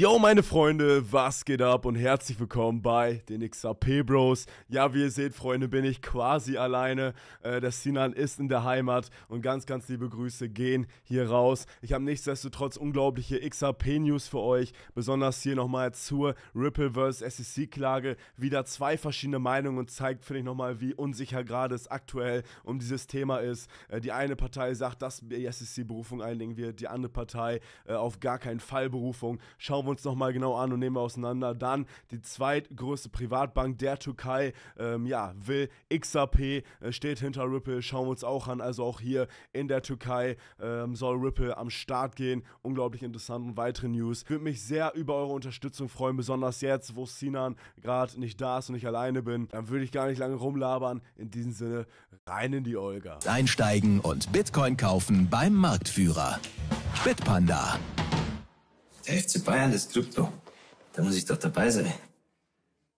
Yo, meine Freunde, was geht ab und herzlich willkommen bei den XRP Bros. Ja, wie ihr seht, Freunde, bin ich quasi alleine. Äh, der Sinan ist in der Heimat und ganz, ganz liebe Grüße gehen hier raus. Ich habe nichtsdestotrotz unglaubliche XRP news für euch, besonders hier nochmal zur Ripple vs. SEC-Klage. Wieder zwei verschiedene Meinungen und zeigt, finde ich, nochmal, wie unsicher gerade es aktuell um dieses Thema ist. Äh, die eine Partei sagt, dass die SEC-Berufung einlegen wird, die andere Partei äh, auf gar keinen Fall Berufung. Schauen wir wir uns nochmal genau an und nehmen wir auseinander. Dann die zweitgrößte Privatbank der Türkei, ähm, ja, will XRP, äh, steht hinter Ripple, schauen wir uns auch an. Also auch hier in der Türkei ähm, soll Ripple am Start gehen. Unglaublich interessant und weitere News. Würde mich sehr über eure Unterstützung freuen, besonders jetzt, wo Sinan gerade nicht da ist und ich alleine bin. Dann würde ich gar nicht lange rumlabern. In diesem Sinne, rein in die Olga. Einsteigen und Bitcoin kaufen beim Marktführer. Bitpanda. Der FC Bayern ist Krypto. Da muss ich doch dabei sein.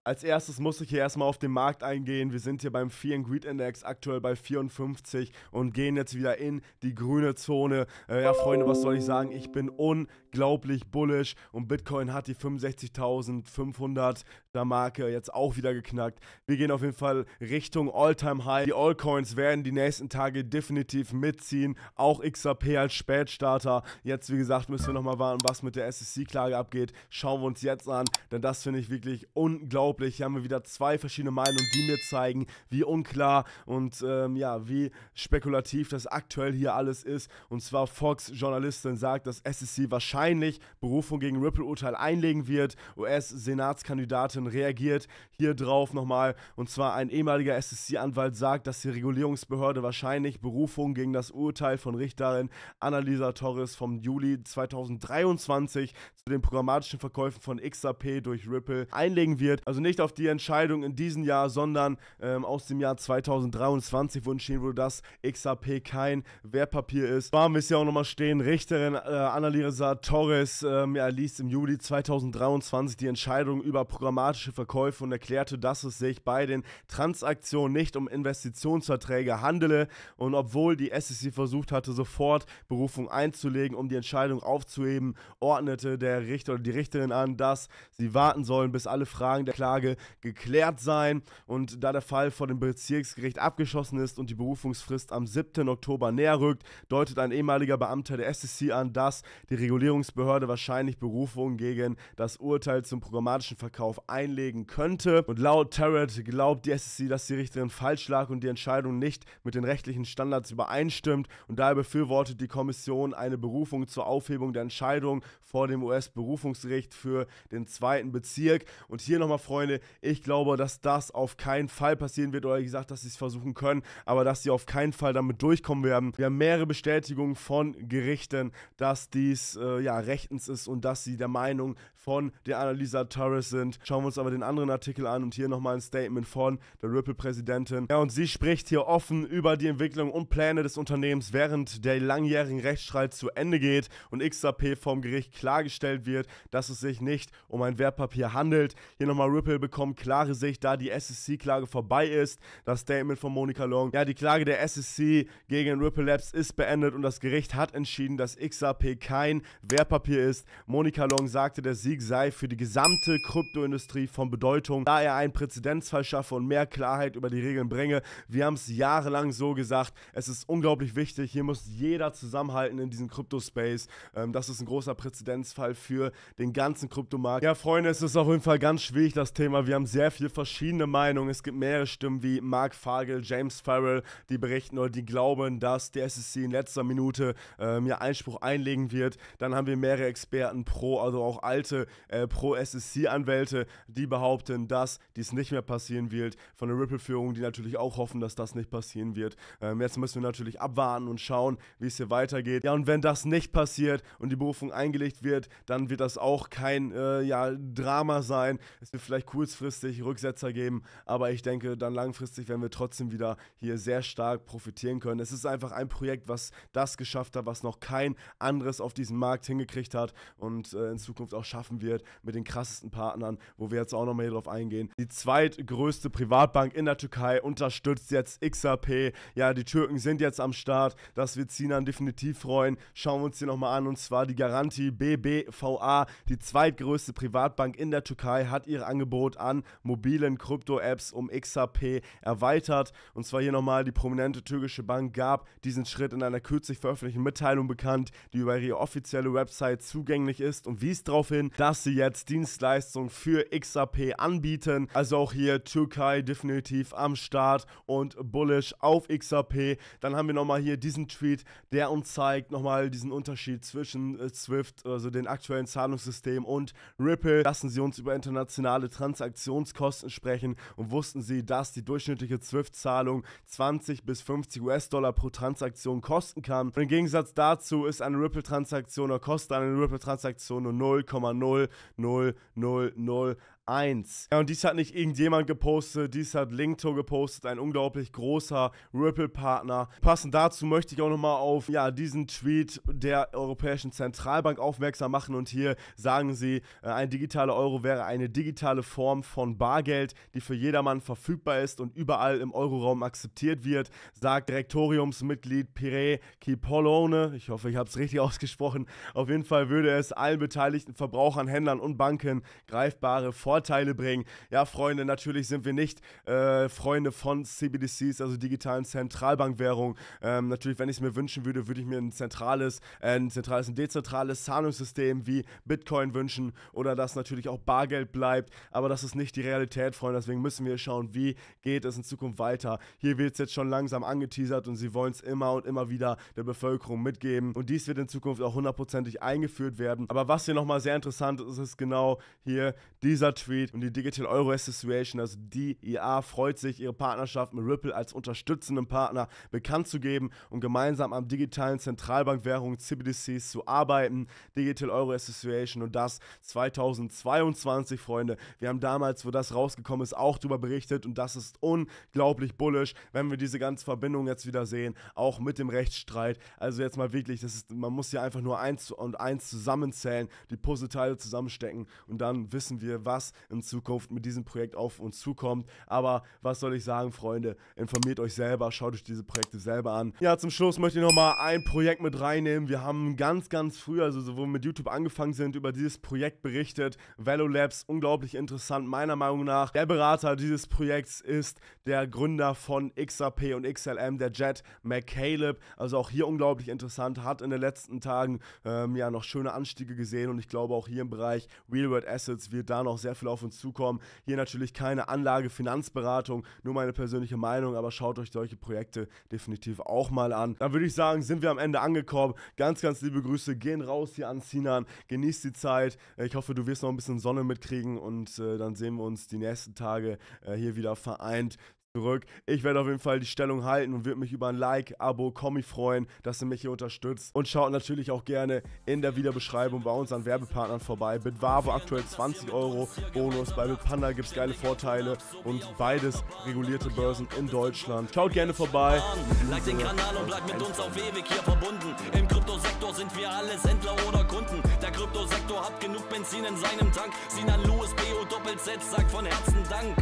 Als erstes muss ich hier erstmal auf den Markt eingehen. Wir sind hier beim Fear and Greed Index aktuell bei 54 und gehen jetzt wieder in die grüne Zone. Äh, ja, Freunde, was soll ich sagen? Ich bin unglaublich bullish und Bitcoin hat die 65.500 der Marke jetzt auch wieder geknackt. Wir gehen auf jeden Fall Richtung Alltime high Die Allcoins werden die nächsten Tage definitiv mitziehen. Auch XRP als Spätstarter. Jetzt, wie gesagt, müssen wir nochmal warten, was mit der SEC-Klage abgeht. Schauen wir uns jetzt an, denn das finde ich wirklich unglaublich unglaublich. Hier haben wir wieder zwei verschiedene Meinungen, die mir zeigen, wie unklar und ähm, ja, wie spekulativ das aktuell hier alles ist. Und zwar Fox-Journalistin sagt, dass SEC wahrscheinlich Berufung gegen Ripple-Urteil einlegen wird. US-Senatskandidatin reagiert hier drauf nochmal. Und zwar ein ehemaliger SEC-Anwalt sagt, dass die Regulierungsbehörde wahrscheinlich Berufung gegen das Urteil von Richterin Annalisa Torres vom Juli 2023 zu den programmatischen Verkäufen von XRP durch Ripple einlegen wird. Also nicht auf die Entscheidung in diesem Jahr, sondern ähm, aus dem Jahr 2023, wo entschieden wurde, dass XAP kein Wertpapier ist. War wir ja auch nochmal stehen, Richterin äh, Annalisa Torres ähm, ja, ließ im Juli 2023 die Entscheidung über programmatische Verkäufe und erklärte, dass es sich bei den Transaktionen nicht um Investitionsverträge handele. Und obwohl die SEC versucht hatte, sofort Berufung einzulegen, um die Entscheidung aufzuheben, ordnete der Richter oder die Richterin an, dass sie warten sollen, bis alle Fragen der Klarheit Frage geklärt sein. Und da der Fall vor dem Bezirksgericht abgeschossen ist und die Berufungsfrist am 7. Oktober näher rückt, deutet ein ehemaliger Beamter der SEC an, dass die Regulierungsbehörde wahrscheinlich Berufung gegen das Urteil zum programmatischen Verkauf einlegen könnte. Und laut Tarrant glaubt die SEC, dass die Richterin falsch lag und die Entscheidung nicht mit den rechtlichen Standards übereinstimmt. Und daher befürwortet die Kommission eine Berufung zur Aufhebung der Entscheidung vor dem US-Berufungsgericht für den zweiten Bezirk. Und hier nochmal, Freunde, Freunde, ich glaube, dass das auf keinen Fall passieren wird. Oder wie gesagt, dass sie es versuchen können, aber dass sie auf keinen Fall damit durchkommen werden. Wir haben mehrere Bestätigungen von Gerichten, dass dies äh, ja rechtens ist und dass sie der Meinung von der Annalisa Torres sind. Schauen wir uns aber den anderen Artikel an und hier nochmal ein Statement von der Ripple-Präsidentin. Ja, und sie spricht hier offen über die Entwicklung und Pläne des Unternehmens, während der langjährigen Rechtsstreit zu Ende geht und XAP vom Gericht klargestellt wird, dass es sich nicht um ein Wertpapier handelt. Hier nochmal Ripple Apple bekommt klare Sicht, da die ssc klage vorbei ist. Das Statement von Monika Long. Ja, die Klage der SSC gegen Ripple Labs ist beendet und das Gericht hat entschieden, dass XRP kein Wertpapier ist. Monika Long sagte, der Sieg sei für die gesamte Kryptoindustrie von Bedeutung, da er einen Präzedenzfall schaffe und mehr Klarheit über die Regeln bringe. Wir haben es jahrelang so gesagt. Es ist unglaublich wichtig. Hier muss jeder zusammenhalten in diesem Kryptospace. Ähm, das ist ein großer Präzedenzfall für den ganzen Kryptomarkt. Ja, Freunde, es ist auf jeden Fall ganz schwierig, das Thema Thema. Wir haben sehr viele verschiedene Meinungen. Es gibt mehrere Stimmen wie Mark Fagel, James Farrell, die berichten oder die glauben, dass der SSC in letzter Minute äh, mir Einspruch einlegen wird. Dann haben wir mehrere Experten pro, also auch alte äh, pro ssc anwälte die behaupten, dass dies nicht mehr passieren wird. Von der Ripple-Führung, die natürlich auch hoffen, dass das nicht passieren wird. Ähm, jetzt müssen wir natürlich abwarten und schauen, wie es hier weitergeht. Ja, und wenn das nicht passiert und die Berufung eingelegt wird, dann wird das auch kein äh, ja, Drama sein. Es wird vielleicht kurzfristig Rücksetzer geben, aber ich denke, dann langfristig werden wir trotzdem wieder hier sehr stark profitieren können. Es ist einfach ein Projekt, was das geschafft hat, was noch kein anderes auf diesem Markt hingekriegt hat und äh, in Zukunft auch schaffen wird mit den krassesten Partnern, wo wir jetzt auch nochmal hier drauf eingehen. Die zweitgrößte Privatbank in der Türkei unterstützt jetzt XRP. Ja, die Türken sind jetzt am Start. Das wird Sinan definitiv freuen. Schauen wir uns hier nochmal an und zwar die Garantie BBVA, die zweitgrößte Privatbank in der Türkei, hat ihr Angebot Angebot an mobilen Krypto-Apps um XRP erweitert. Und zwar hier nochmal, die prominente türkische Bank gab diesen Schritt in einer kürzlich veröffentlichten Mitteilung bekannt, die über ihre offizielle Website zugänglich ist und wies darauf hin, dass sie jetzt Dienstleistungen für XRP anbieten. Also auch hier Türkei definitiv am Start und bullish auf XRP. Dann haben wir nochmal hier diesen Tweet, der uns zeigt nochmal diesen Unterschied zwischen äh, Swift, also den aktuellen Zahlungssystem und Ripple. Lassen Sie uns über internationale Transaktionen Transaktionskosten sprechen und wussten sie, dass die durchschnittliche Zwift-Zahlung 20 bis 50 US-Dollar pro Transaktion kosten kann. Und Im Gegensatz dazu ist eine Ripple-Transaktion oder kostet eine Ripple-Transaktion nur 0,00001 1. Ja, und dies hat nicht irgendjemand gepostet, dies hat Linkto gepostet, ein unglaublich großer Ripple-Partner. Passend dazu möchte ich auch nochmal auf ja, diesen Tweet der Europäischen Zentralbank aufmerksam machen und hier sagen sie, äh, ein digitaler Euro wäre eine digitale Form von Bargeld, die für jedermann verfügbar ist und überall im Euroraum akzeptiert wird, sagt Direktoriumsmitglied Pire Kipolone. Ich hoffe, ich habe es richtig ausgesprochen. Auf jeden Fall würde es allen beteiligten Verbrauchern, Händlern und Banken greifbare Vorteile Vorteile bringen. Ja, Freunde, natürlich sind wir nicht äh, Freunde von CBDCs, also digitalen Zentralbankwährungen. Ähm, natürlich, wenn ich es mir wünschen würde, würde ich mir ein zentrales, äh, ein zentrales, ein dezentrales Zahlungssystem wie Bitcoin wünschen oder dass natürlich auch Bargeld bleibt. Aber das ist nicht die Realität, Freunde. Deswegen müssen wir schauen, wie geht es in Zukunft weiter. Hier wird es jetzt schon langsam angeteasert und sie wollen es immer und immer wieder der Bevölkerung mitgeben. Und dies wird in Zukunft auch hundertprozentig eingeführt werden. Aber was hier nochmal sehr interessant ist, ist genau hier dieser Treat und die Digital Euro Association, also DIA, e freut sich, ihre Partnerschaft mit Ripple als unterstützenden Partner bekannt zu geben und gemeinsam am digitalen Zentralbankwährung CBDCs zu arbeiten. Digital Euro Association und das 2022, Freunde. Wir haben damals, wo das rausgekommen ist, auch darüber berichtet und das ist unglaublich bullish, wenn wir diese ganze Verbindung jetzt wieder sehen, auch mit dem Rechtsstreit. Also jetzt mal wirklich, das ist, man muss hier einfach nur eins und eins zusammenzählen, die Puzzleteile zusammenstecken und dann wissen wir, was in Zukunft mit diesem Projekt auf uns zukommt. Aber was soll ich sagen, Freunde? Informiert euch selber, schaut euch diese Projekte selber an. Ja, zum Schluss möchte ich nochmal ein Projekt mit reinnehmen. Wir haben ganz, ganz früh, also so, wo wir mit YouTube angefangen sind, über dieses Projekt berichtet. Velo Labs, unglaublich interessant, meiner Meinung nach. Der Berater dieses Projekts ist der Gründer von XRP und XLM, der Jet McCaleb. Also auch hier unglaublich interessant, hat in den letzten Tagen ähm, ja noch schöne Anstiege gesehen und ich glaube auch hier im Bereich Real World Assets wird da noch sehr viel viel auf uns zukommen. Hier natürlich keine Anlage, Finanzberatung, nur meine persönliche Meinung, aber schaut euch solche Projekte definitiv auch mal an. Dann würde ich sagen, sind wir am Ende angekommen. Ganz, ganz liebe Grüße, gehen raus hier an Sinan, genießt die Zeit. Äh, ich hoffe, du wirst noch ein bisschen Sonne mitkriegen und äh, dann sehen wir uns die nächsten Tage äh, hier wieder vereint zurück. Ich werde auf jeden Fall die Stellung halten und würde mich über ein Like, Abo, Kommi freuen, dass ihr mich hier unterstützt. Und schaut natürlich auch gerne in der Videobeschreibung bei unseren Werbepartnern vorbei. Mit Bitwavo aktuell 20 Euro Bonus, bei Panda gibt es geile Vorteile und beides regulierte Börsen in Deutschland. Schaut gerne vorbei. Like den Kanal und bleibt mit uns auf ewig hier verbunden. Im Kryptosektor sind wir alles Händler oder Kunden. Der Kryptosektor hat genug Benzin in seinem Tank. Sinan Louis, BO Doppel Z sagt von Herzen Dank.